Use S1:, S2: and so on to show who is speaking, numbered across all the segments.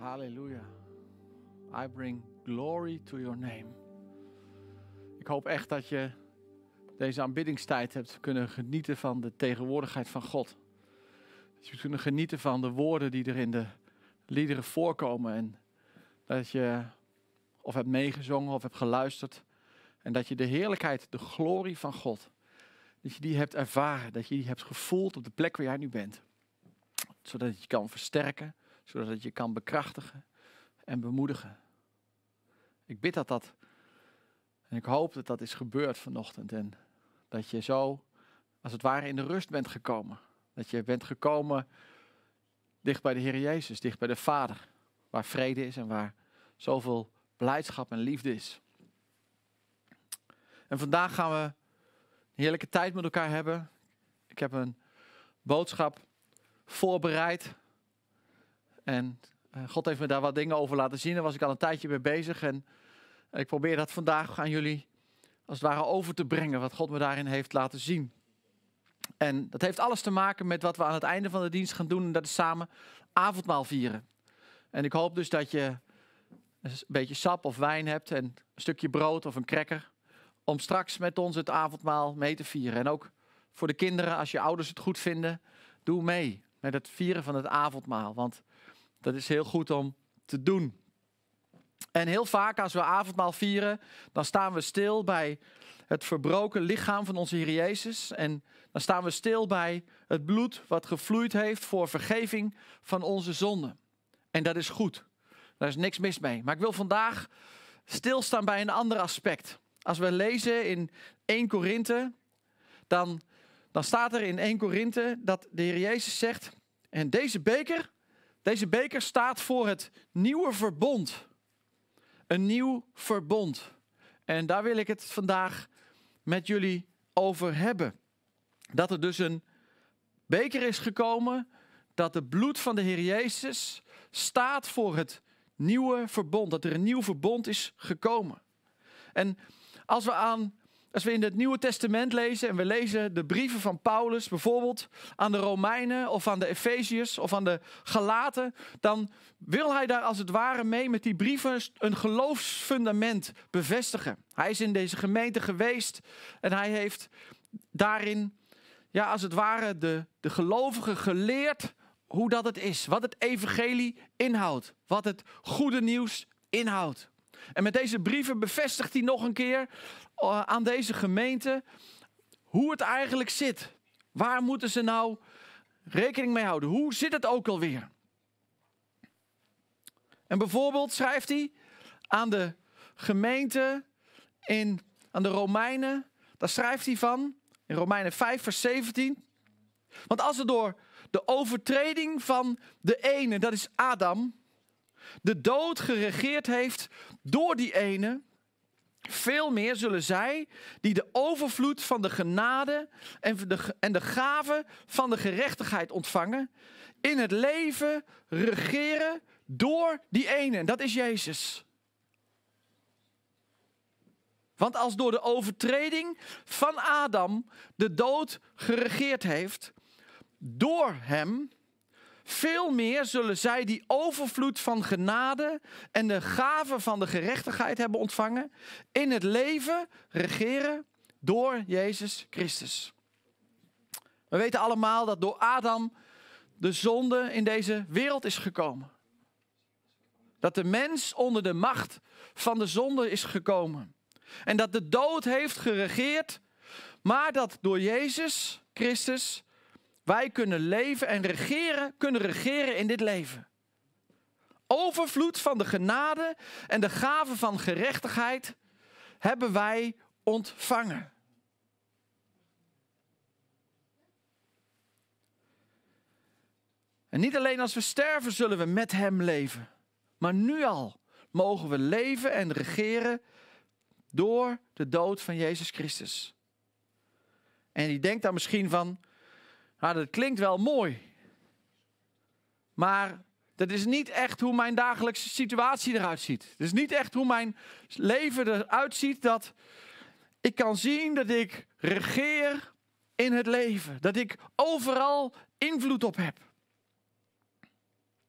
S1: Halleluja. I bring glory to your name. Ik hoop echt dat je deze aanbiddingstijd hebt kunnen genieten van de tegenwoordigheid van God. Dat je kunnen genieten van de woorden die er in de liederen voorkomen. En dat je of hebt meegezongen of hebt geluisterd. En dat je de heerlijkheid, de glorie van God, dat je die hebt ervaren. Dat je die hebt gevoeld op de plek waar jij nu bent. Zodat je kan versterken zodat je kan bekrachtigen en bemoedigen. Ik bid dat dat, en ik hoop dat dat is gebeurd vanochtend en dat je zo, als het ware, in de rust bent gekomen. Dat je bent gekomen dicht bij de Heer Jezus, dicht bij de Vader, waar vrede is en waar zoveel blijdschap en liefde is. En vandaag gaan we een heerlijke tijd met elkaar hebben. Ik heb een boodschap voorbereid en eh, God heeft me daar wat dingen over laten zien. Daar was ik al een tijdje mee bezig. En eh, ik probeer dat vandaag aan jullie als het ware over te brengen. Wat God me daarin heeft laten zien. En dat heeft alles te maken met wat we aan het einde van de dienst gaan doen. En dat is samen avondmaal vieren. En ik hoop dus dat je een beetje sap of wijn hebt. En een stukje brood of een cracker. Om straks met ons het avondmaal mee te vieren. En ook voor de kinderen, als je ouders het goed vinden, doe mee met het vieren van het avondmaal. Want dat is heel goed om te doen. En heel vaak als we avondmaal vieren, dan staan we stil bij het verbroken lichaam van onze Heer Jezus. En dan staan we stil bij het bloed wat gevloeid heeft voor vergeving van onze zonden. En dat is goed. Daar is niks mis mee. Maar ik wil vandaag stilstaan bij een ander aspect. Als we lezen in 1 Korinthe, dan, dan staat er in 1 Korinthe dat de Heer Jezus zegt: En deze beker deze beker staat voor het nieuwe verbond. Een nieuw verbond. En daar wil ik het vandaag met jullie over hebben. Dat er dus een beker is gekomen, dat het bloed van de Heer Jezus staat voor het nieuwe verbond. Dat er een nieuw verbond is gekomen. En als we aan als we in het Nieuwe Testament lezen en we lezen de brieven van Paulus, bijvoorbeeld aan de Romeinen of aan de Efeziërs of aan de Galaten, dan wil hij daar als het ware mee met die brieven een geloofsfundament bevestigen. Hij is in deze gemeente geweest en hij heeft daarin, ja, als het ware, de, de gelovigen geleerd hoe dat het is, wat het evangelie inhoudt, wat het goede nieuws inhoudt. En met deze brieven bevestigt hij nog een keer eh, aan deze gemeente hoe het eigenlijk zit. Waar moeten ze nou rekening mee houden? Hoe zit het ook alweer? En bijvoorbeeld schrijft hij aan de gemeente in, aan de Romeinen, daar schrijft hij van, in Romeinen 5, vers 17. Want als er door de overtreding van de ene, dat is Adam, de dood geregeerd heeft door die ene, veel meer zullen zij die de overvloed van de genade en de, en de gave van de gerechtigheid ontvangen, in het leven regeren door die ene. En dat is Jezus. Want als door de overtreding van Adam de dood geregeerd heeft, door hem veel meer zullen zij die overvloed van genade en de gave van de gerechtigheid hebben ontvangen, in het leven regeren door Jezus Christus. We weten allemaal dat door Adam de zonde in deze wereld is gekomen. Dat de mens onder de macht van de zonde is gekomen. En dat de dood heeft geregeerd, maar dat door Jezus Christus wij kunnen leven en regeren, kunnen regeren in dit leven. Overvloed van de genade en de gave van gerechtigheid hebben wij ontvangen. En niet alleen als we sterven zullen we met Hem leven, maar nu al mogen we leven en regeren door de dood van Jezus Christus. En die denkt daar misschien van, nou, dat klinkt wel mooi. Maar dat is niet echt hoe mijn dagelijkse situatie eruit ziet. Het is niet echt hoe mijn leven eruit ziet. Dat ik kan zien dat ik regeer in het leven. Dat ik overal invloed op heb.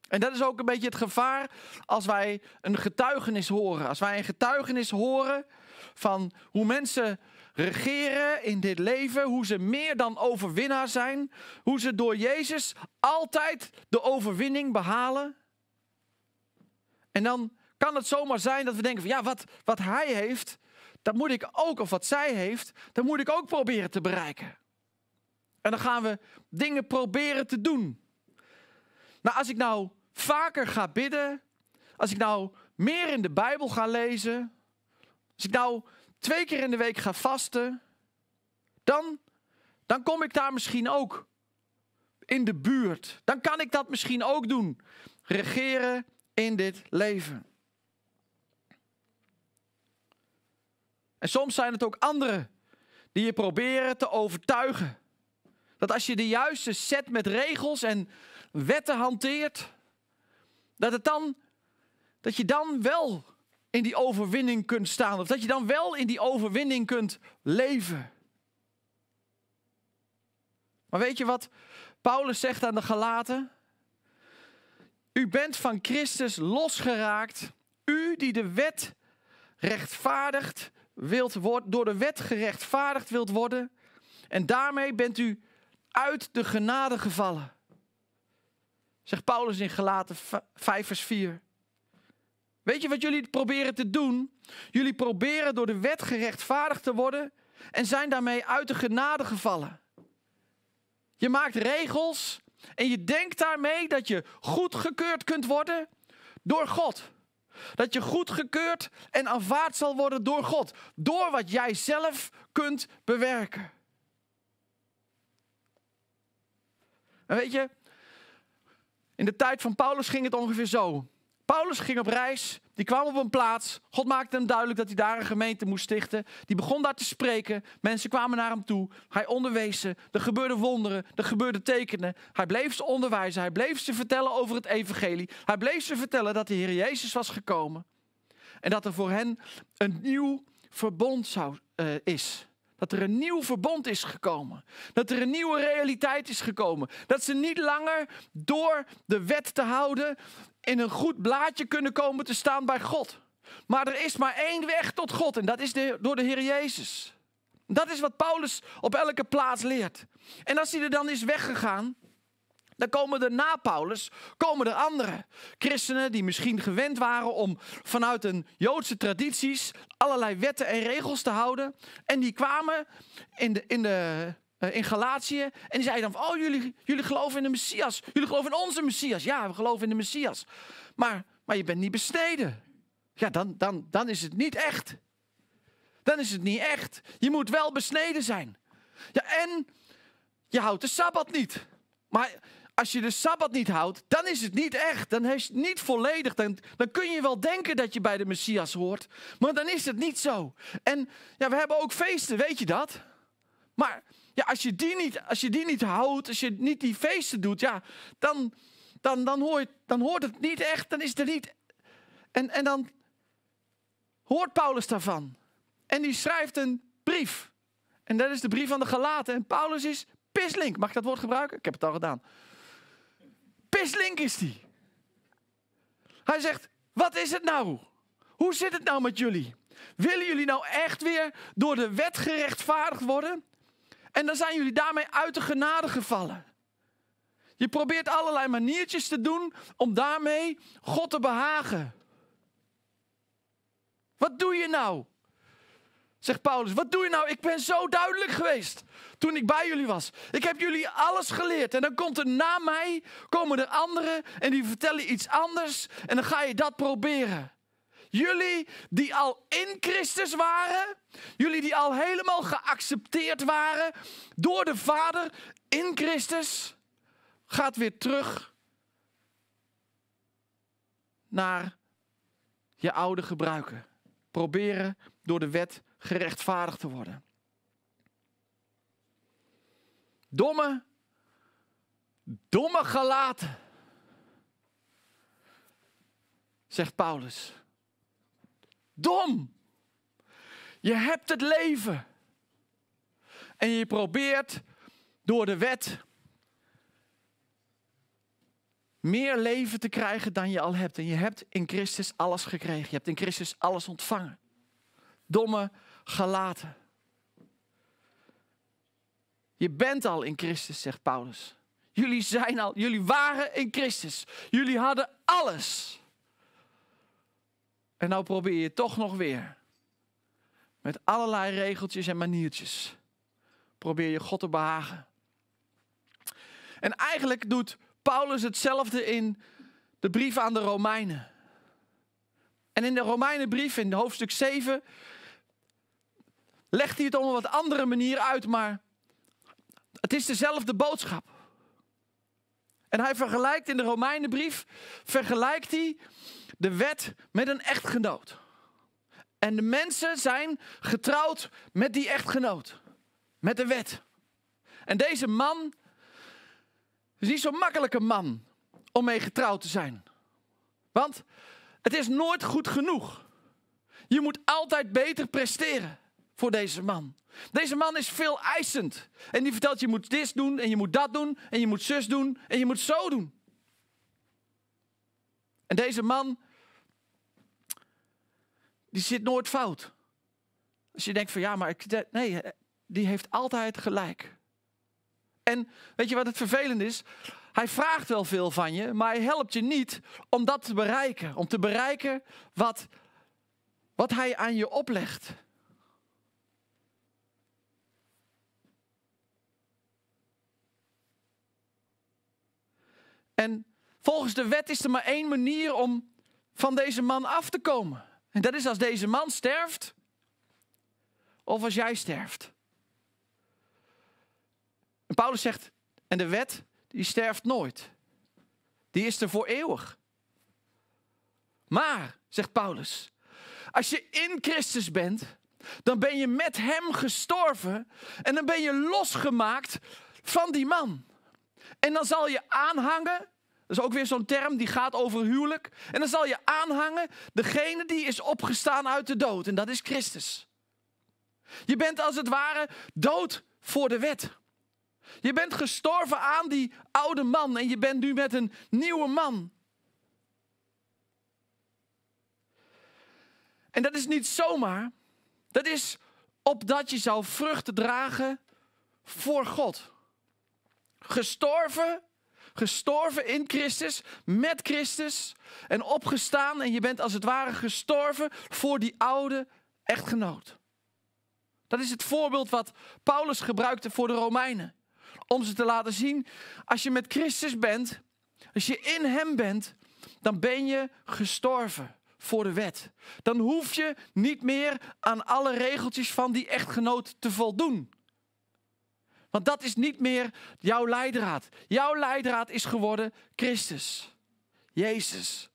S1: En dat is ook een beetje het gevaar als wij een getuigenis horen. Als wij een getuigenis horen van hoe mensen regeren in dit leven, hoe ze meer dan overwinnaar zijn, hoe ze door Jezus altijd de overwinning behalen. En dan kan het zomaar zijn dat we denken van ja, wat, wat hij heeft, dat moet ik ook, of wat zij heeft, dat moet ik ook proberen te bereiken. En dan gaan we dingen proberen te doen. Nou, als ik nou vaker ga bidden, als ik nou meer in de Bijbel ga lezen, als ik nou twee keer in de week ga vasten, dan, dan kom ik daar misschien ook in de buurt. Dan kan ik dat misschien ook doen. Regeren in dit leven. En soms zijn het ook anderen die je proberen te overtuigen. Dat als je de juiste set met regels en wetten hanteert, dat, het dan, dat je dan wel in die overwinning kunt staan. Of dat je dan wel in die overwinning kunt leven. Maar weet je wat Paulus zegt aan de Galaten? U bent van Christus losgeraakt. U die de wet rechtvaardigt wilt worden, door de wet gerechtvaardigd wilt worden. En daarmee bent u uit de genade gevallen. Zegt Paulus in Galaten 5 vers 4. Weet je wat jullie proberen te doen? Jullie proberen door de wet gerechtvaardigd te worden en zijn daarmee uit de genade gevallen. Je maakt regels en je denkt daarmee dat je goedgekeurd kunt worden door God. Dat je goedgekeurd en aanvaard zal worden door God. Door wat jij zelf kunt bewerken. En weet je, in de tijd van Paulus ging het ongeveer zo. Paulus ging op reis, die kwam op een plaats. God maakte hem duidelijk dat hij daar een gemeente moest stichten. Die begon daar te spreken. Mensen kwamen naar hem toe. Hij onderwees ze. Er gebeurden wonderen, er gebeurden tekenen. Hij bleef ze onderwijzen. Hij bleef ze vertellen over het evangelie. Hij bleef ze vertellen dat de Heer Jezus was gekomen. En dat er voor hen een nieuw verbond zou, eh, is. Dat er een nieuw verbond is gekomen. Dat er een nieuwe realiteit is gekomen. Dat ze niet langer door de wet te houden in een goed blaadje kunnen komen te staan bij God. Maar er is maar één weg tot God en dat is de, door de Heer Jezus. Dat is wat Paulus op elke plaats leert. En als hij er dan is weggegaan, dan komen er na Paulus, komen er andere Christenen die misschien gewend waren om vanuit hun Joodse tradities allerlei wetten en regels te houden. En die kwamen in de, in de eh, in Galatië. En die zei dan: van, Oh, jullie, jullie geloven in de Messias. Jullie geloven in onze Messias. Ja, we geloven in de Messias. Maar, maar je bent niet besneden. Ja, dan, dan, dan is het niet echt. Dan is het niet echt. Je moet wel besneden zijn. Ja, en je houdt de sabbat niet. Maar als je de sabbat niet houdt, dan is het niet echt. Dan is het niet volledig. Dan, dan kun je wel denken dat je bij de Messias hoort. Maar dan is het niet zo. En ja, we hebben ook feesten, weet je dat? Maar als je die niet, als je die niet houdt, als je niet die feesten doet, ja, dan, dan, dan, hoort, dan hoort het niet echt, dan is het niet. En, en dan hoort Paulus daarvan. En die schrijft een brief. En dat is de brief van de gelaten. En Paulus is pislink. Mag ik dat woord gebruiken? Ik heb het al gedaan. Pislink is die. Hij zegt, wat is het nou? Hoe zit het nou met jullie? Willen jullie nou echt weer door de wet gerechtvaardigd worden? En dan zijn jullie daarmee uit de genade gevallen. Je probeert allerlei maniertjes te doen om daarmee God te behagen. Wat doe je nou? Zegt Paulus, wat doe je nou? Ik ben zo duidelijk geweest toen ik bij jullie was. Ik heb jullie alles geleerd. En dan komt er na mij, komen er anderen en die vertellen iets anders. En dan ga je dat proberen. Jullie die al in Christus waren, jullie die al helemaal geaccepteerd waren door de Vader in Christus, gaat weer terug naar je oude gebruiken. Proberen door de wet gerechtvaardigd te worden. Domme, domme gelaten, zegt Paulus dom. Je hebt het leven. En je probeert door de wet meer leven te krijgen dan je al hebt. En je hebt in Christus alles gekregen. Je hebt in Christus alles ontvangen. Domme gelaten. Je bent al in Christus, zegt Paulus. Jullie zijn al, jullie waren in Christus. Jullie hadden alles. En nou probeer je toch nog weer. Met allerlei regeltjes en maniertjes. Probeer je God te behagen. En eigenlijk doet Paulus hetzelfde in de brief aan de Romeinen. En in de Romeinenbrief, in hoofdstuk 7, legt hij het op een wat andere manier uit, maar het is dezelfde boodschap. En hij vergelijkt in de Romeinenbrief, vergelijkt hij de wet met een echtgenoot. En de mensen zijn getrouwd met die echtgenoot. Met de wet. En deze man is niet zo'n makkelijke man om mee getrouwd te zijn. Want het is nooit goed genoeg. Je moet altijd beter presteren voor deze man. Deze man is veel eisend. En die vertelt je moet dit doen en je moet dat doen en je moet zus doen en je moet zo doen. En deze man die zit nooit fout. Als je denkt van ja, maar ik, nee, eh, die heeft altijd gelijk. En weet je wat het vervelend is? Hij vraagt wel veel van je, maar hij helpt je niet om dat te bereiken. Om te bereiken wat, wat hij aan je oplegt. En volgens de wet is er maar één manier om van deze man af te komen. En dat is als deze man sterft of als jij sterft. Paulus zegt, en de wet, die sterft nooit. Die is er voor eeuwig. Maar, zegt Paulus, als je in Christus bent, dan ben je met Hem gestorven en dan ben je losgemaakt van die man. En dan zal je aanhangen dat is ook weer zo'n term die gaat over huwelijk. En dan zal je aanhangen degene die is opgestaan uit de dood. En dat is Christus. Je bent als het ware dood voor de wet. Je bent gestorven aan die oude man en je bent nu met een nieuwe man. En dat is niet zomaar. Dat is opdat je zou vruchten dragen voor God. Gestorven Gestorven in Christus, met Christus en opgestaan. En je bent als het ware gestorven voor die oude echtgenoot. Dat is het voorbeeld wat Paulus gebruikte voor de Romeinen. Om ze te laten zien, als je met Christus bent, als je in Hem bent, dan ben je gestorven voor de wet. Dan hoef je niet meer aan alle regeltjes van die echtgenoot te voldoen. Want dat is niet meer jouw leidraad. Jouw leidraad is geworden Christus. Jezus.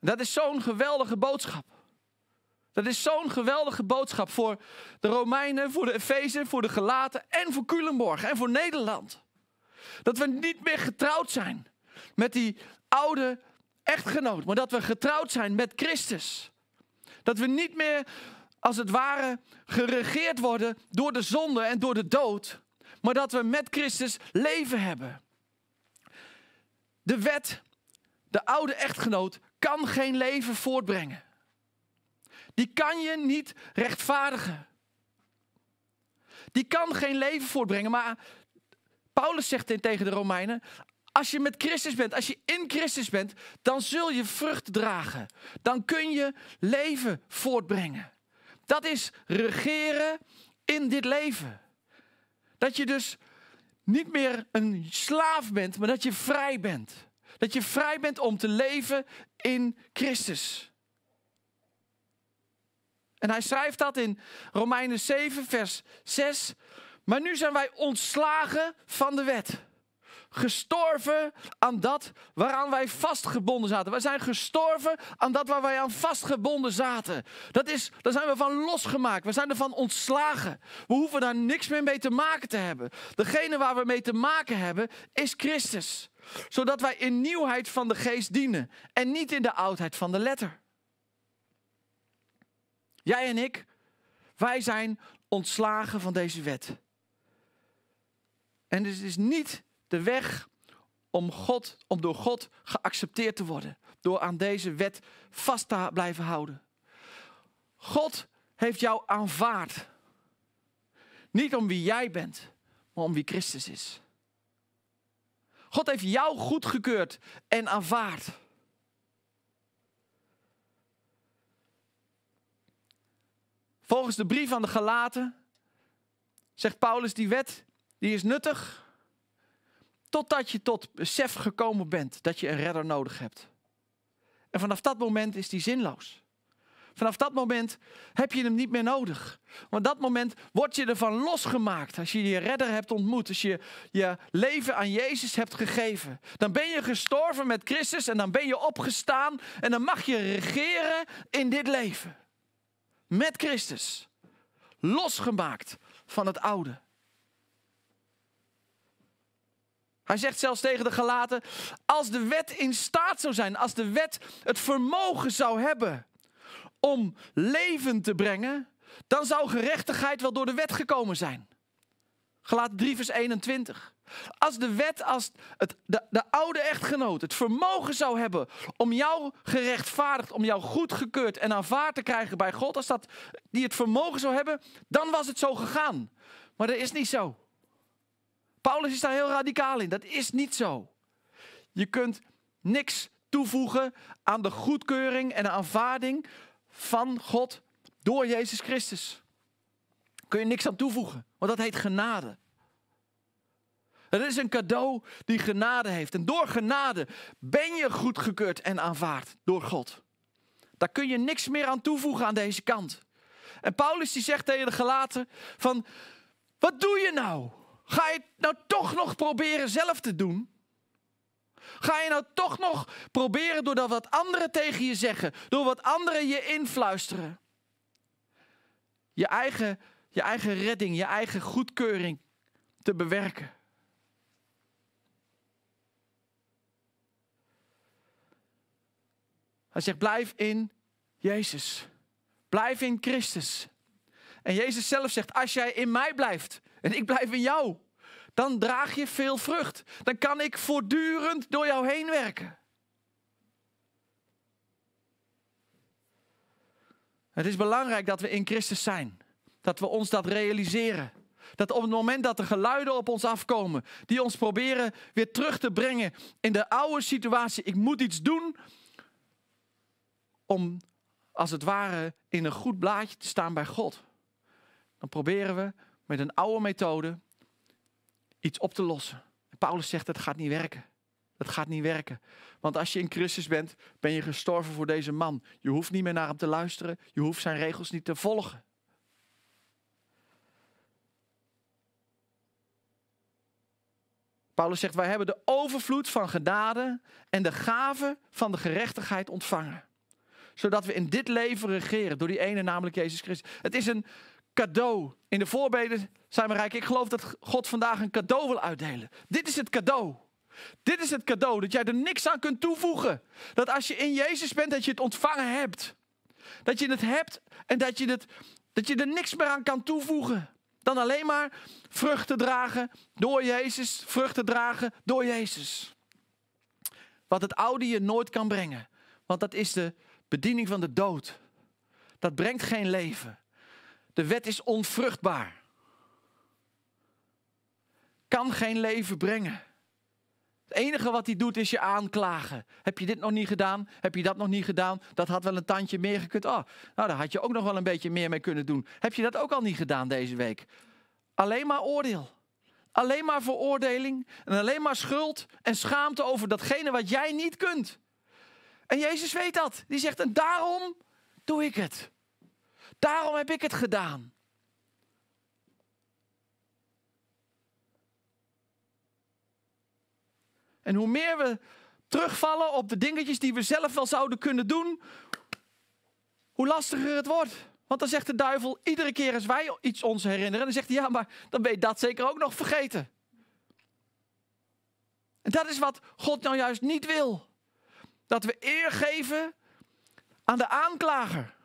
S1: Dat is zo'n geweldige boodschap. Dat is zo'n geweldige boodschap voor de Romeinen, voor de Efezen, voor de Gelaten en voor Culemborg en voor Nederland. Dat we niet meer getrouwd zijn met die oude echtgenoot, maar dat we getrouwd zijn met Christus. Dat we niet meer, als het ware, geregeerd worden door de zonde en door de dood, maar dat we met Christus leven hebben. De wet, de oude echtgenoot, kan geen leven voortbrengen. Die kan je niet rechtvaardigen. Die kan geen leven voortbrengen, maar Paulus zegt tegen de Romeinen: als je met Christus bent, als je in Christus bent, dan zul je vrucht dragen. Dan kun je leven voortbrengen. Dat is regeren in dit leven. Dat je dus niet meer een slaaf bent, maar dat je vrij bent. Dat je vrij bent om te leven in Christus. En hij schrijft dat in Romeinen 7, vers 6. Maar nu zijn wij ontslagen van de wet gestorven aan dat waaraan wij vastgebonden zaten. Wij zijn gestorven aan dat waar wij aan vastgebonden zaten. Dat is, daar zijn we van losgemaakt. We zijn ervan ontslagen. We hoeven daar niks meer mee te maken te hebben. Degene waar we mee te maken hebben is Christus. Zodat wij in nieuwheid van de geest dienen en niet in de oudheid van de letter. Jij en ik, wij zijn ontslagen van deze wet. En het is niet de weg om, God, om door God geaccepteerd te worden. Door aan deze wet vast te blijven houden. God heeft jou aanvaard. Niet om wie jij bent, maar om wie Christus is. God heeft jou goedgekeurd en aanvaard. Volgens de brief aan de Galaten zegt Paulus die wet, die is nuttig Totdat je tot besef gekomen bent dat je een redder nodig hebt. En vanaf dat moment is die zinloos. Vanaf dat moment heb je hem niet meer nodig. Want dat moment word je ervan losgemaakt. Als je je redder hebt ontmoet, als je je leven aan Jezus hebt gegeven, dan ben je gestorven met Christus en dan ben je opgestaan en dan mag je regeren in dit leven. Met Christus. Losgemaakt van het oude. Hij zegt zelfs tegen de gelaten, als de wet in staat zou zijn, als de wet het vermogen zou hebben om leven te brengen, dan zou gerechtigheid wel door de wet gekomen zijn. Gelaten 3 vers 21. Als de wet, als het, de, oude echtgenoot het vermogen zou hebben om jou gerechtvaardigd, om jou goedgekeurd en aanvaard te krijgen bij God, als dat die het vermogen zou hebben, dan was het zo gegaan. Maar dat is niet zo. Paulus is daar heel radicaal in. Dat is niet zo. Je kunt niks toevoegen aan de goedkeuring en de aanvaarding van God door Jezus Christus. Kun je niks aan toevoegen, want dat heet genade. Het is een cadeau die genade heeft. En door genade ben je goedgekeurd en aanvaard door God. Daar kun je niks meer aan toevoegen aan deze kant. En Paulus die zegt tegen de gelaten van, wat doe je nou? Ga je het nou toch nog proberen zelf te doen? Ga je nou toch nog proberen doordat wat anderen tegen je zeggen, door wat anderen je influisteren? Je eigen, je eigen redding, je eigen goedkeuring te bewerken. Hij zegt: blijf in Jezus. Blijf in Christus. En Jezus zelf zegt: als jij in mij blijft, en ik blijf in jou, dan draag je veel vrucht. Dan kan ik voortdurend door jou heen werken. Het is belangrijk dat we in Christus zijn. Dat we ons dat realiseren. Dat op het moment dat er geluiden op ons afkomen, die ons proberen weer terug te brengen in de oude situatie, ik moet iets doen om als het ware in een goed blaadje te staan bij God. Dan proberen we met een oude methode iets op te lossen. Paulus zegt dat gaat niet werken. Dat gaat niet werken. Want als je in Christus bent, ben je gestorven voor deze man. Je hoeft niet meer naar hem te luisteren. Je hoeft zijn regels niet te volgen. Paulus zegt: Wij hebben de overvloed van genade en de gave van de gerechtigheid ontvangen. Zodat we in dit leven regeren door die ene, namelijk Jezus Christus. Het is een cadeau. In de voorbeden zijn we rijk. Ik geloof dat God vandaag een cadeau wil uitdelen. Dit is het cadeau. Dit is het cadeau dat jij er niks aan kunt toevoegen. Dat als je in Jezus bent, dat je het ontvangen hebt. Dat je het hebt en dat je, het, dat je er niks meer aan kan toevoegen. Dan alleen maar vruchten dragen door Jezus, vruchten dragen door Jezus. Wat het oude je nooit kan brengen. Want dat is de bediening van de dood. Dat brengt geen leven. De wet is onvruchtbaar. Kan geen leven brengen. Het enige wat hij doet is je aanklagen. Heb je dit nog niet gedaan? Heb je dat nog niet gedaan? Dat had wel een tandje meer gekund. Oh, nou, daar had je ook nog wel een beetje meer mee kunnen doen. Heb je dat ook al niet gedaan deze week? Alleen maar oordeel. Alleen maar veroordeling. En alleen maar schuld en schaamte over datgene wat jij niet kunt. En Jezus weet dat. Die zegt: En daarom doe ik het. Daarom heb ik het gedaan. En hoe meer we terugvallen op de dingetjes die we zelf wel zouden kunnen doen, hoe lastiger het wordt. Want dan zegt de duivel iedere keer als wij iets ons herinneren, dan zegt hij ja, maar dan ben je dat zeker ook nog vergeten. En dat is wat God nou juist niet wil. Dat we eer geven aan de aanklager.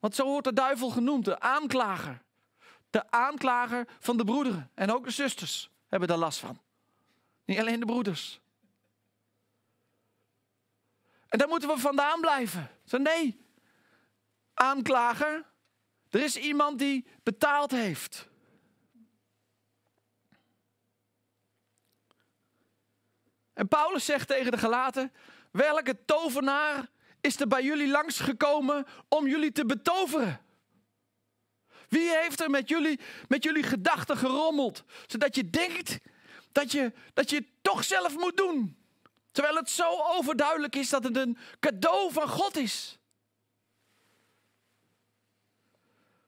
S1: Want zo wordt de duivel genoemd, de aanklager. De aanklager van de broederen. En ook de zusters hebben daar last van. Niet alleen de broeders. En daar moeten we vandaan blijven. Zo nee, aanklager, er is iemand die betaald heeft. En Paulus zegt tegen de Galaten: welke tovenaar is er bij jullie langsgekomen om jullie te betoveren? Wie heeft er met jullie, met jullie gedachten gerommeld? Zodat je denkt dat je, dat je het toch zelf moet doen. Terwijl het zo overduidelijk is dat het een cadeau van God is.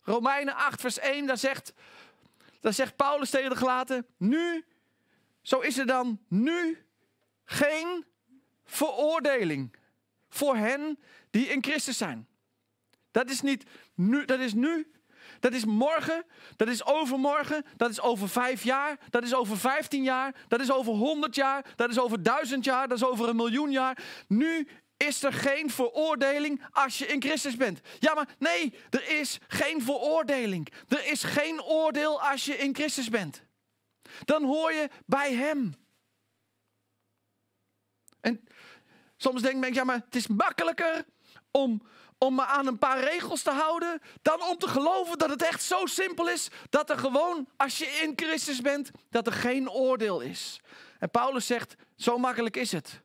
S1: Romeinen 8, vers 1, daar zegt, daar zegt Paulus tegen de gelaten: Nu, zo is er dan nu geen veroordeling voor hen die in Christus zijn. Dat is niet nu, dat is nu, dat is morgen, dat is overmorgen, dat is over vijf jaar, dat is over vijftien jaar, dat is over honderd jaar, dat is over duizend jaar, dat is over een miljoen jaar. Nu is er geen veroordeling als je in Christus bent. Ja, maar nee, er is geen veroordeling. Er is geen oordeel als je in Christus bent. Dan hoor je bij Hem. En Soms denk ik, ja, maar het is makkelijker om, om me aan een paar regels te houden, dan om te geloven dat het echt zo simpel is dat er gewoon, als je in Christus bent, dat er geen oordeel is. En Paulus zegt, zo makkelijk is het.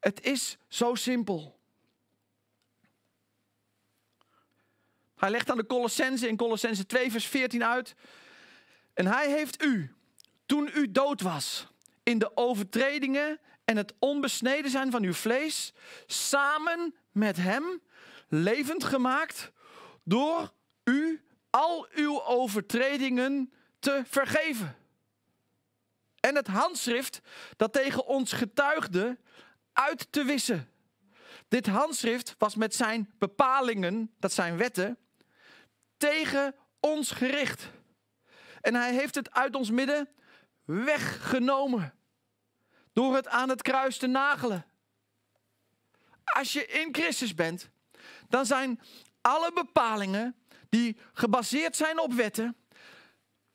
S1: Het is zo simpel. Hij legt aan de Colossense in Colossense 2 vers 14 uit. En hij heeft u, toen u dood was, in de overtredingen en het onbesneden zijn van uw vlees samen met hem levend gemaakt door u al uw overtredingen te vergeven. En het handschrift dat tegen ons getuigde uit te wissen. Dit handschrift was met zijn bepalingen, dat zijn wetten, tegen ons gericht. En hij heeft het uit ons midden weggenomen. Door het aan het kruis te nagelen. Als je in Christus bent, dan zijn alle bepalingen die gebaseerd zijn op wetten,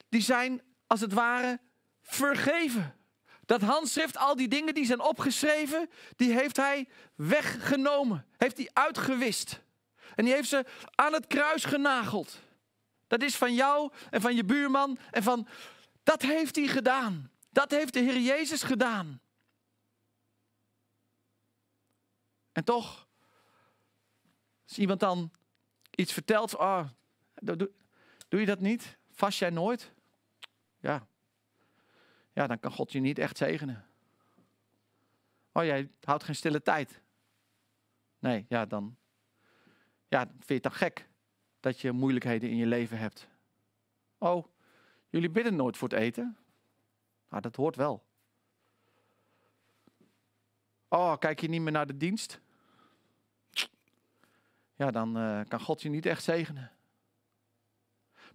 S1: die zijn als het ware vergeven. Dat handschrift, al die dingen die zijn opgeschreven, die heeft hij weggenomen. Heeft hij uitgewist. En die heeft ze aan het kruis genageld. Dat is van jou en van je buurman en van. Dat heeft hij gedaan. Dat heeft de Heer Jezus gedaan. En toch, als iemand dan iets vertelt, oh, ah, doe, doe je dat niet? Vast jij nooit? Ja. Ja, dan kan God je niet echt zegenen. Oh, jij houdt geen stille tijd. Nee, ja, dan. Ja, vind je het dan gek dat je moeilijkheden in je leven hebt? Oh, jullie bidden nooit voor het eten? Nou, dat hoort wel. Oh, kijk je niet meer naar de dienst? ja, dan eh, kan God je niet echt zegenen.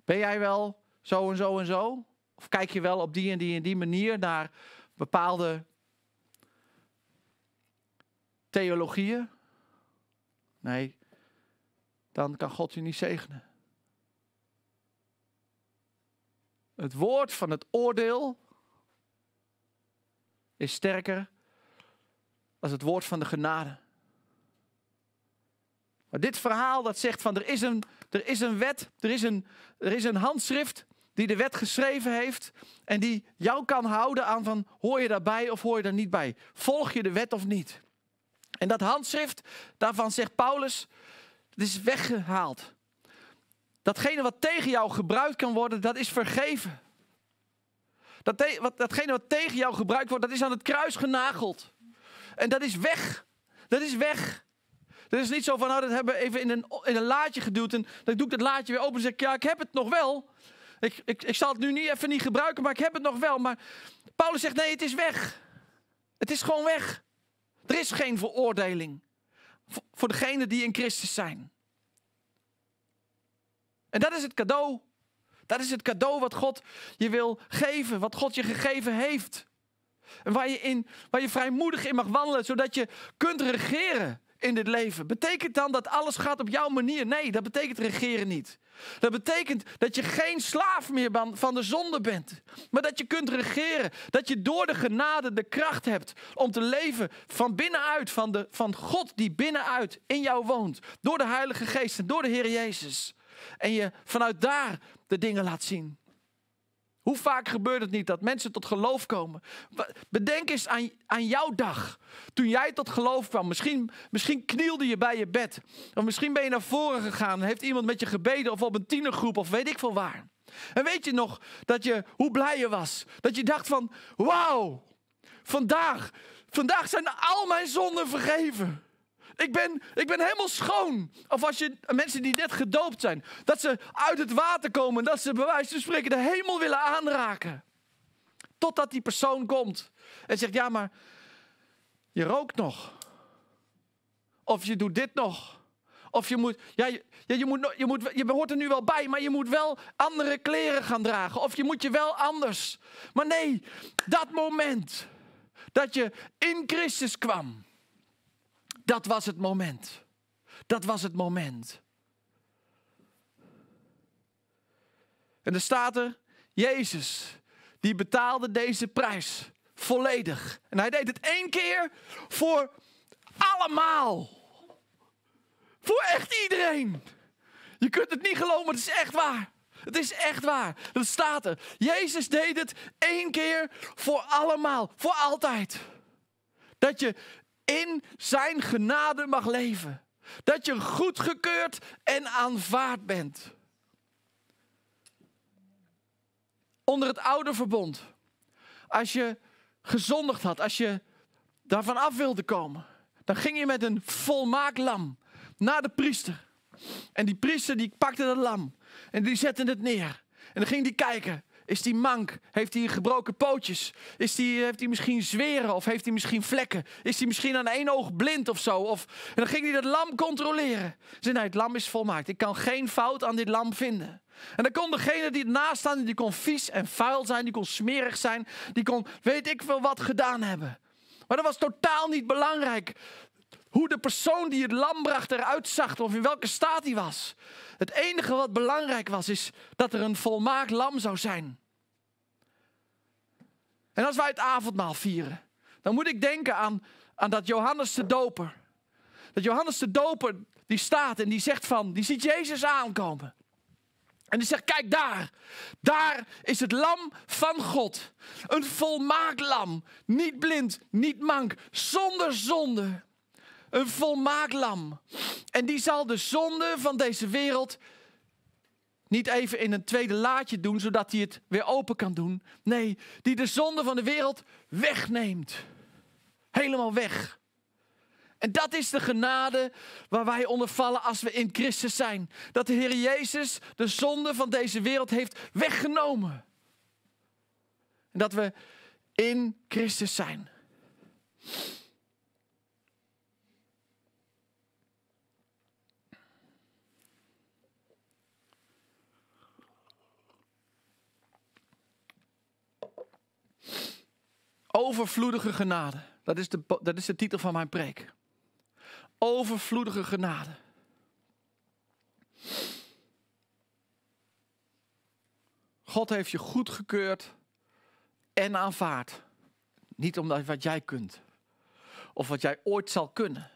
S1: Ben jij wel zo en zo en zo? Of kijk je wel op die en die en die manier naar bepaalde theologieën? Nee, dan kan God je niet zegenen. Het woord van het oordeel is sterker dan het woord van de genade. Maar dit verhaal dat zegt van er is een, er is een wet, er is een, er is een handschrift die de wet geschreven heeft en die jou kan houden aan van hoor je daarbij of hoor je daar niet bij? Volg je de wet of niet? En dat handschrift, daarvan zegt Paulus, het is weggehaald. Datgene wat tegen jou gebruikt kan worden, dat is vergeven. Dat wat, datgene wat tegen jou gebruikt wordt, dat is aan het kruis genageld. En dat is weg. Dat is weg. Het is niet zo van, nou, dat hebben we even in een, in een laadje geduwd. En dan doe ik dat laadje weer open en zeg ik, ja, ik heb het nog wel. Ik, ik, ik zal het nu niet, even niet gebruiken, maar ik heb het nog wel. Maar Paulus zegt, nee, het is weg. Het is gewoon weg. Er is geen veroordeling voor, degenen die in Christus zijn. En dat is het cadeau. Dat is het cadeau wat God je wil geven, wat God je gegeven heeft. En waar je, in, waar je vrijmoedig in mag wandelen, zodat je kunt regeren in dit leven. Betekent dan dat alles gaat op jouw manier? Nee, dat betekent regeren niet. Dat betekent dat je geen slaaf meer van de zonde bent, maar dat je kunt regeren. Dat je door de genade de kracht hebt om te leven van binnenuit, van, de, van God die binnenuit in jou woont. Door de Heilige Geest en door de Heer Jezus. En je vanuit daar de dingen laat zien. Hoe vaak gebeurt het niet dat mensen tot geloof komen? Bedenk eens aan, aan jouw dag. Toen jij tot geloof kwam. Misschien, misschien knielde je bij je bed. Of misschien ben je naar voren gegaan. Heeft iemand met je gebeden. Of op een tienergroep. Of weet ik veel waar. En weet je nog dat je, hoe blij je was. Dat je dacht van, wauw. Vandaag, vandaag zijn al mijn zonden vergeven. Ik ben, ik ben helemaal schoon. Of als je mensen die net gedoopt zijn, dat ze uit het water komen, dat ze bij wijze van spreken de hemel willen aanraken. Totdat die persoon komt en zegt: Ja, maar je rookt nog. Of je doet dit nog. Of je moet, ja, je, je, moet, je, moet, je hoort er nu wel bij, maar je moet wel andere kleren gaan dragen. Of je moet je wel anders. Maar nee, dat moment dat je in Christus kwam dat was het moment. Dat was het moment. En er staat er, Jezus, die betaalde deze prijs volledig. En hij deed het één keer voor allemaal. Voor echt iedereen. Je kunt het niet geloven, maar het is echt waar. Het is echt waar. Dat staat er. Jezus deed het één keer voor allemaal, voor altijd. Dat je in zijn genade mag leven. Dat je goedgekeurd en aanvaard bent. Onder het oude verbond, als je gezondigd had, als je daarvan af wilde komen, dan ging je met een volmaakt lam naar de priester. En die priester die pakte dat lam en die zette het neer. En dan ging die kijken is die mank? Heeft hij gebroken pootjes? Is die, eh, heeft hij misschien zweren of heeft hij misschien vlekken? Is hij misschien aan één oog blind of zo? Of, en dan ging hij dat lam controleren. Zei nou, het lam is volmaakt. Ik kan geen fout aan dit lam vinden. En dan kon degene die ernaast staan, die kon vies en vuil zijn, die kon smerig zijn, die kon weet ik veel wat gedaan hebben. Maar dat was totaal niet belangrijk. Hoe de persoon die het lam bracht eruit zag of in welke staat hij was. Het enige wat belangrijk was, is dat er een volmaakt lam zou zijn. En als wij het avondmaal vieren, dan moet ik denken aan, aan dat Johannes de Doper. Dat Johannes de Doper die staat en die zegt van, die ziet Jezus aankomen. En die zegt, kijk daar, daar is het lam van God. Een volmaakt lam, niet blind, niet mank, zonder zonde een volmaakt lam. En die zal de zonde van deze wereld niet even in een tweede laadje doen, zodat hij het weer open kan doen. Nee, die de zonde van de wereld wegneemt. Helemaal weg. En dat is de genade waar wij onder vallen als we in Christus zijn. Dat de Heer Jezus de zonde van deze wereld heeft weggenomen. En dat we in Christus zijn. Overvloedige genade. Dat is, de, dat is de titel van mijn preek. Overvloedige genade. God heeft je goedgekeurd en aanvaard. Niet omdat wat jij kunt. Of wat jij ooit zal kunnen.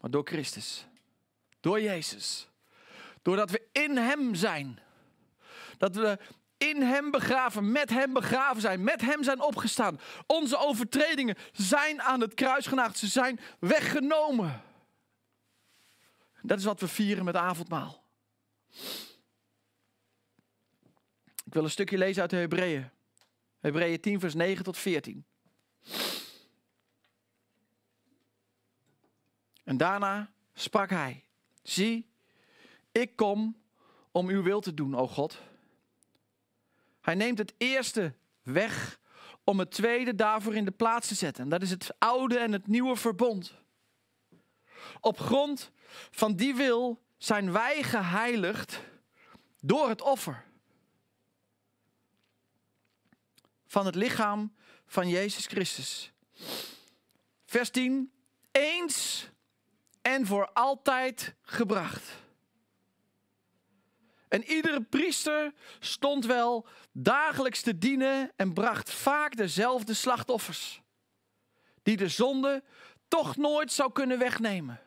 S1: Maar door Christus. Door Jezus. Doordat we in Hem zijn. Dat we in hem begraven, met hem begraven zijn, met hem zijn opgestaan. Onze overtredingen zijn aan het kruis genaagd, ze zijn weggenomen. Dat is wat we vieren met avondmaal. Ik wil een stukje lezen uit de Hebreeën. Hebreeën 10, vers 9 tot 14. En daarna sprak hij: Zie, ik kom om uw wil te doen, o God hij neemt het eerste weg om het tweede daarvoor in de plaats te zetten. Dat is het oude en het nieuwe verbond. Op grond van die wil zijn wij geheiligd door het offer van het lichaam van Jezus Christus. Vers 10. Eens en voor altijd gebracht. En iedere priester stond wel dagelijks te dienen en bracht vaak dezelfde slachtoffers, die de zonde toch nooit zou kunnen wegnemen.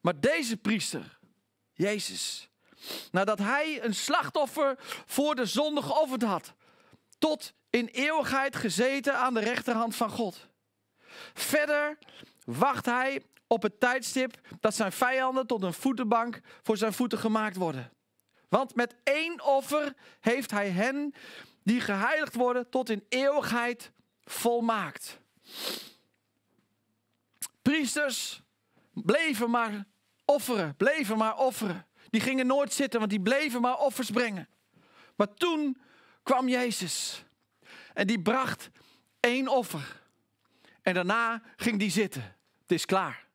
S1: Maar deze priester, Jezus, nadat hij een slachtoffer voor de zonde geofferd had, tot in eeuwigheid gezeten aan de rechterhand van God. Verder wacht hij op het tijdstip dat zijn vijanden tot een voetenbank voor zijn voeten gemaakt worden. Want met één offer heeft hij hen die geheiligd worden tot in eeuwigheid volmaakt. Priesters bleven maar offeren, bleven maar offeren. Die gingen nooit zitten, want die bleven maar offers brengen. Maar toen kwam Jezus en die bracht één offer. En daarna ging die zitten. Het is klaar.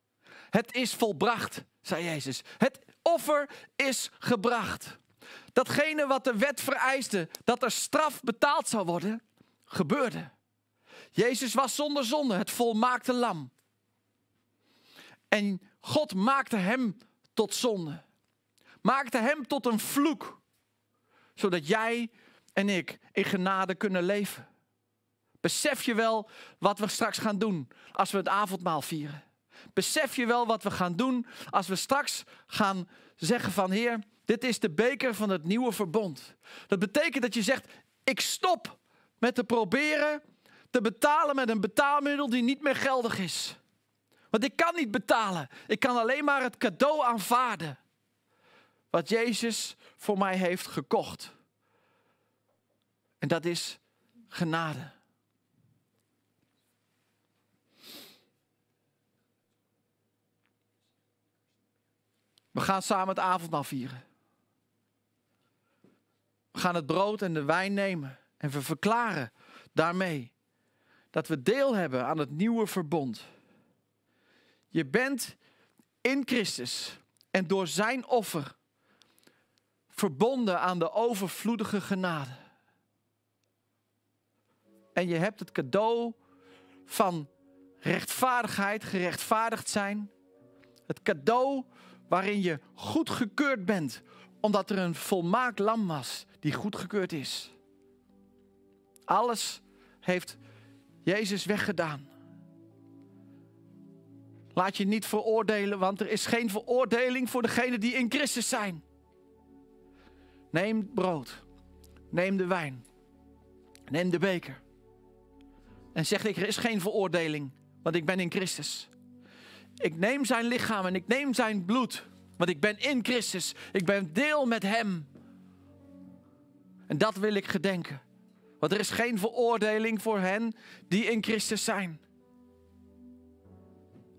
S1: Het is volbracht, zei Jezus. Het offer is gebracht. Datgene wat de wet vereiste, dat er straf betaald zou worden, gebeurde. Jezus was zonder zonde, het volmaakte lam. En God maakte hem tot zonde. Maakte hem tot een vloek. Zodat jij en ik in genade kunnen leven. Besef je wel wat we straks gaan doen als we het avondmaal vieren? Besef je wel wat we gaan doen als we straks gaan zeggen van Heer, dit is de beker van het nieuwe verbond. Dat betekent dat je zegt, ik stop met te proberen te betalen met een betaalmiddel die niet meer geldig is. Want ik kan niet betalen. Ik kan alleen maar het cadeau aanvaarden. Wat Jezus voor mij heeft gekocht. En dat is genade. We gaan samen het avondmaal vieren. We gaan het brood en de wijn nemen en we verklaren daarmee dat we deel hebben aan het nieuwe verbond. Je bent in Christus en door zijn offer verbonden aan de overvloedige genade. En je hebt het cadeau van rechtvaardigheid, gerechtvaardigd zijn. Het cadeau waarin je goedgekeurd bent, omdat er een volmaakt lam was die goedgekeurd is. Alles heeft Jezus weggedaan. Laat je niet veroordelen, want er is geen veroordeling voor degenen die in Christus zijn. Neem brood, neem de wijn, neem de beker. En zeg: Ik er is geen veroordeling, want ik ben in Christus. Ik neem zijn lichaam en ik neem zijn bloed. Want ik ben in Christus. Ik ben deel met Hem. En dat wil ik gedenken. Want er is geen veroordeling voor hen die in Christus zijn.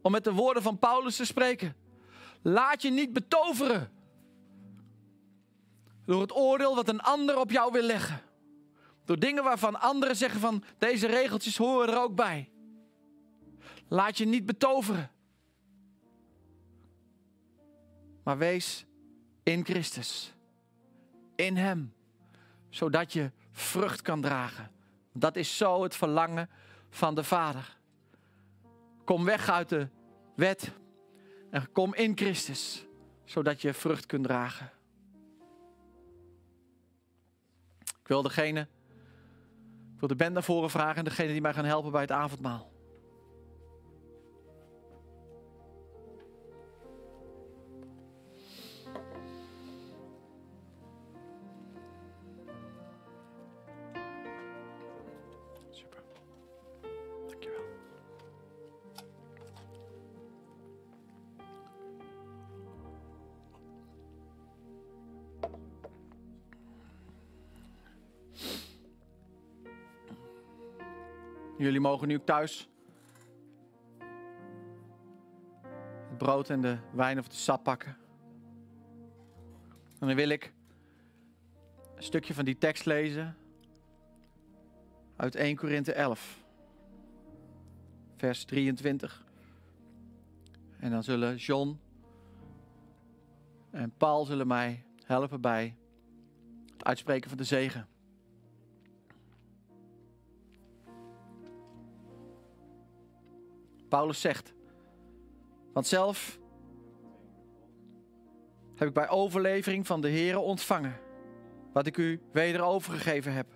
S1: Om met de woorden van Paulus te spreken. Laat je niet betoveren door het oordeel wat een ander op jou wil leggen. Door dingen waarvan anderen zeggen van deze regeltjes horen er ook bij. Laat je niet betoveren. Maar wees in Christus. In Hem. Zodat je vrucht kan dragen. Dat is zo het verlangen van de Vader. Kom weg uit de wet en kom in Christus, zodat je vrucht kunt dragen. Ik wil degene, ik wil de band naar voren vragen en degene die mij gaan helpen bij het avondmaal. Jullie mogen nu thuis het brood en de wijn of de sap pakken. En dan wil ik een stukje van die tekst lezen uit 1 Korinthe 11, vers 23. En dan zullen John en Paul zullen mij helpen bij het uitspreken van de zegen. Paulus zegt. Want zelf heb ik bij overlevering van de Here ontvangen wat ik u weder overgegeven heb.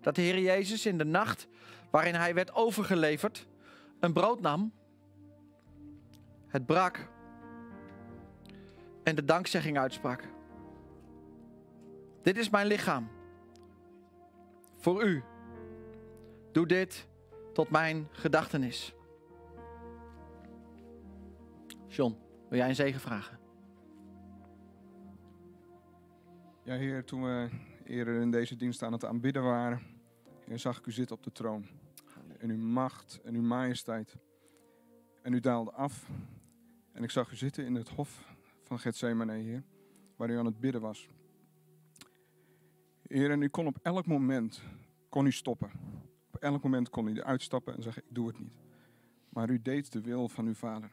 S1: Dat de Heer Jezus in de nacht waarin hij werd overgeleverd, een brood nam, het brak en de dankzegging uitsprak. Dit is mijn lichaam. Voor u. Doe dit tot mijn gedachtenis. John, wil jij een zegen vragen?
S2: Ja, Heer, toen we eerder in deze dienst aan het aanbidden waren, zag ik u zitten op de troon. In uw macht en uw majesteit. En u daalde af. En ik zag u zitten in het hof van Gethsemane, Heer, waar u aan het bidden was. Heer, en u kon op elk moment kon u stoppen. Op elk moment kon u uitstappen en zeggen: Ik doe het niet. Maar u deed de wil van uw vader.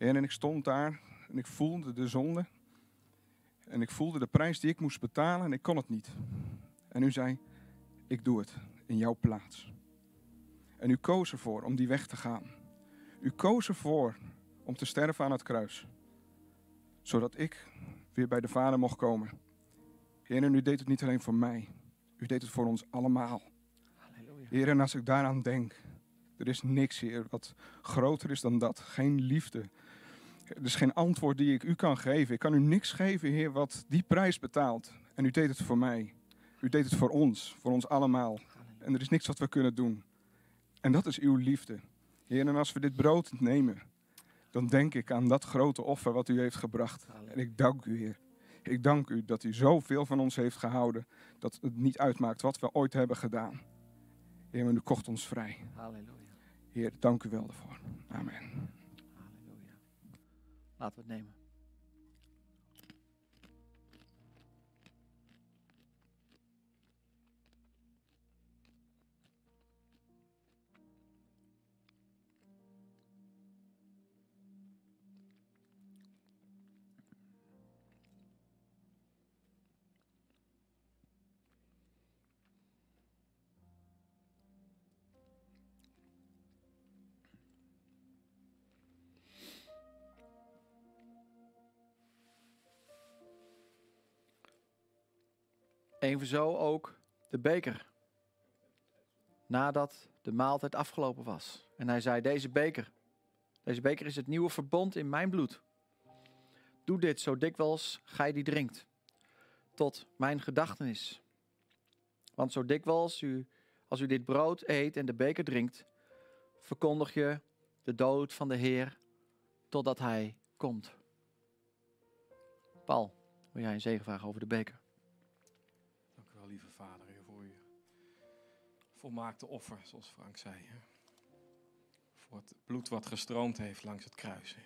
S2: En, en ik stond daar en ik voelde de zonde. En ik voelde de prijs die ik moest betalen en ik kon het niet. En u zei, ik doe het in jouw plaats. En u koos ervoor om die weg te gaan. U koos ervoor om te sterven aan het kruis. Zodat ik weer bij de Vader mocht komen. Heer, en u deed het niet alleen voor mij. U deed het voor ons allemaal. Heer, en als ik daaraan denk, er is niks, hier wat groter is dan dat. Geen liefde, er is geen antwoord die ik u kan geven. Ik kan u niks geven, Heer, wat die prijs betaalt. En u deed het voor mij. U deed het voor ons, voor ons allemaal. En er is niks wat we kunnen doen. En dat is uw liefde. Heer, en als we dit brood nemen, dan denk ik aan dat grote offer wat u heeft gebracht. En ik dank u, Heer. Ik dank u dat u zoveel van ons heeft gehouden, dat het niet uitmaakt wat we ooit hebben gedaan. Heer, u kocht ons vrij. Halleluja. Heer, dank u wel daarvoor. Amen.
S1: Laten we het nemen. Evenzo ook de beker. Nadat de maaltijd afgelopen was. En hij zei: Deze beker, deze beker is het nieuwe verbond in mijn bloed. Doe dit zo dikwijls gij die drinkt, tot mijn gedachtenis. Want zo dikwijls u, als u dit brood eet en de beker drinkt, verkondig je de dood van de Heer totdat hij komt. Paul, wil jij een zegen over de beker?
S3: volmaakte offer, zoals Frank zei. Hè? Voor het bloed wat gestroomd heeft langs het kruis. Hè?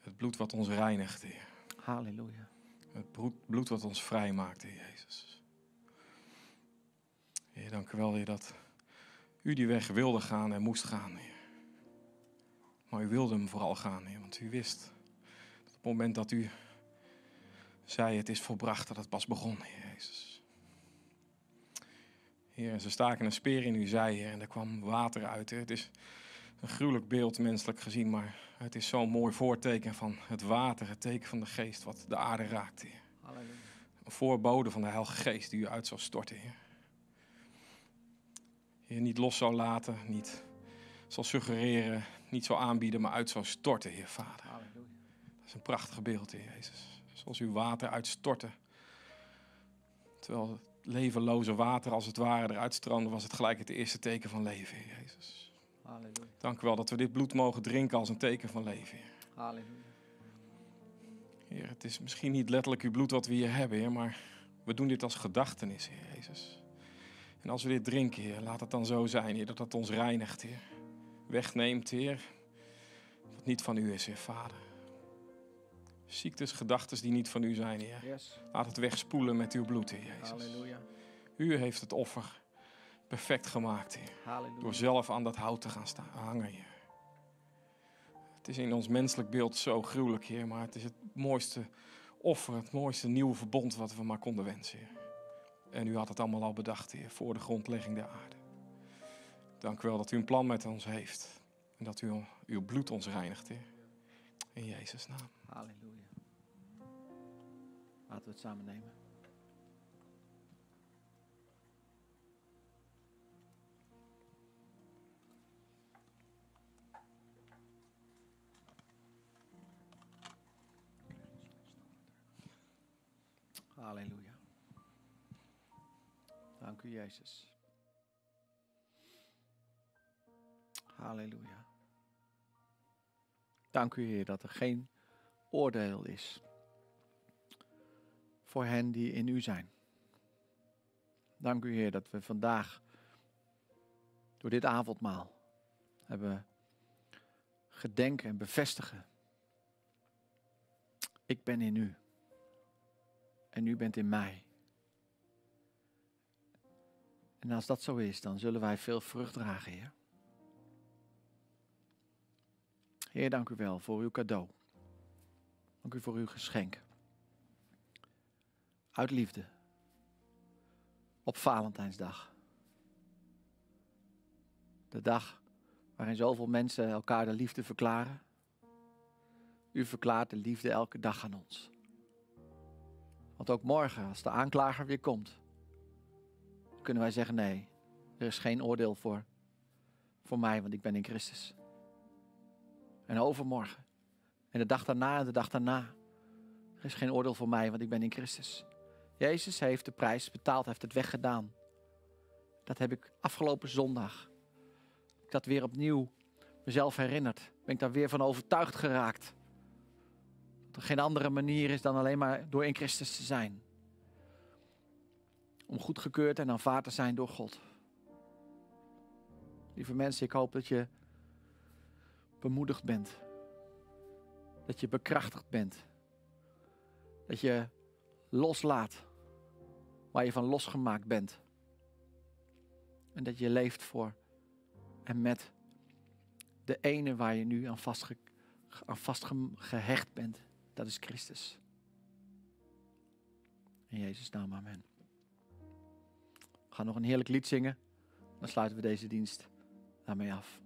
S3: Het bloed wat ons reinigt, Heer.
S1: Halleluja.
S3: Het bloed wat ons vrij Heer Jezus. Heer, dank u wel, Heer, dat u die weg wilde gaan en moest gaan, Heer. Maar u wilde hem vooral gaan, Heer, want u wist dat op het moment dat u zei: Het is volbracht, dat het pas begon, Heer Jezus. Heer, en ze staken een speer in uw zij, Heer, en er kwam water uit. Het is een gruwelijk beeld, menselijk gezien, maar het is zo'n mooi voorteken van het water, het teken van de geest, wat de aarde raakt, Heer. Een voorbode van de Heilige Geest die u uit zal storten, Heer. Heer, niet los zou laten, niet zal suggereren, niet zou aanbieden, maar uit zou storten, Heer Vader. Halleluja. Dat is een prachtig beeld, Heer Jezus. Zoals uw water uitstorten, terwijl levenloze water als het ware eruit stroomde, was het gelijk het eerste teken van leven, Heer Jezus. Halleluja. Dank u wel dat we dit bloed mogen drinken als een teken van leven, Heer. Halleluja. Heer, het is misschien niet letterlijk uw bloed wat we hier hebben, Heer, maar we doen dit als gedachtenis, Heer Jezus. En als we dit drinken, Heer, laat het dan zo zijn, Heer, dat dat ons reinigt, Heer. Wegneemt, Heer, wat niet van u is, Heer Vader. Ziektes, gedachten die niet van u zijn, Heer. Laat het wegspoelen met uw bloed, Heer Jezus. Halleluja. U heeft het offer perfect gemaakt, Heer. Door zelf aan dat hout te gaan staan, hangen, Heer. Het is in ons menselijk beeld zo gruwelijk, Heer. Maar het is het mooiste offer, het mooiste nieuwe verbond wat we maar konden wensen, Heer. En u had het allemaal al bedacht, Heer, voor de grondlegging der aarde. Dank u wel dat u een plan met ons heeft. En dat u uw bloed ons reinigt, Heer. In Jezus' naam. Halleluja. Laten we het samen nemen.
S1: Halleluja. Dank u, Jezus. Halleluja. Dank u, Heer, dat er geen oordeel is voor hen die in u zijn. Dank u, Heer, dat we vandaag door dit avondmaal hebben gedenken en bevestigen. Ik ben in u en u bent in mij. En als dat zo is, dan zullen wij veel vrucht dragen, Heer. Heer, dank u wel voor uw cadeau. Dank u voor uw geschenk. Uit liefde. Op Valentijnsdag. De dag waarin zoveel mensen elkaar de liefde verklaren. U verklaart de liefde elke dag aan ons. Want ook morgen, als de aanklager weer komt, kunnen wij zeggen: nee, er is geen oordeel voor, voor mij, want ik ben in Christus. En overmorgen. En de dag daarna en de dag daarna. Er is geen oordeel voor mij, want ik ben in Christus. Jezus heeft de prijs betaald, heeft het weggedaan. Dat heb ik afgelopen zondag. Ik dat weer opnieuw mezelf herinnerd. Ben ik daar weer van overtuigd geraakt. Dat er geen andere manier is dan alleen maar door in Christus te zijn. Om goedgekeurd en aanvaard te zijn door God. Lieve mensen, ik hoop dat je bemoedigd bent. Dat je bekrachtigd bent. Dat je loslaat waar je van losgemaakt bent. En dat je leeft voor en met de ene waar je nu aan, vastge aan vastgehecht bent. Dat is Christus. In Jezus' naam, amen. We gaan nog een heerlijk lied zingen. Dan sluiten we deze dienst daarmee af.